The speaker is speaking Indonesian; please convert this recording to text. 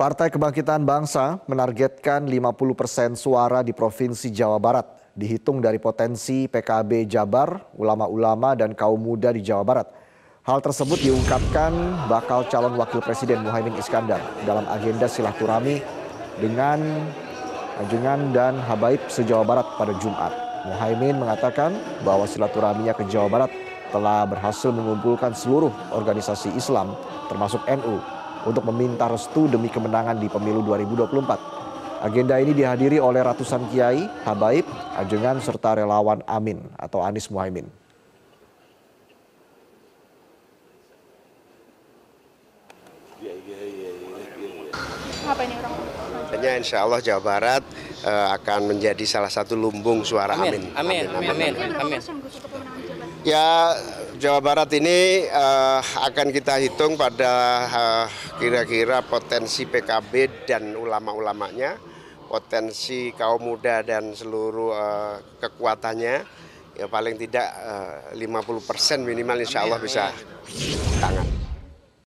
Partai Kebangkitan Bangsa menargetkan 50 persen suara di Provinsi Jawa Barat. Dihitung dari potensi PKB Jabar, ulama-ulama, dan kaum muda di Jawa Barat. Hal tersebut diungkapkan bakal calon wakil presiden Muhaymin Iskandar dalam agenda silaturahmi dengan Ajungan dan Habaib se-Jawa Barat pada Jumat. Muhaymin mengatakan bahwa silaturahminya ke Jawa Barat telah berhasil mengumpulkan seluruh organisasi Islam termasuk NU untuk meminta restu demi kemenangan di pemilu 2024. Agenda ini dihadiri oleh ratusan kiai, habaib, ajengan, serta relawan Amin atau Anis Muhaimin apa orang insya Allah Jawa Barat uh, akan menjadi salah satu lumbung suara amin. Amin, amin, amin. amin. amin. Ya Jawa Barat ini uh, akan kita hitung pada eh, kira-kira uh, kira -kira potensi PKB dan ulama-ulamanya, potensi kaum muda dan seluruh uh, kekuatannya, ya paling tidak uh, 50% minimal insya Allah bisa tangan.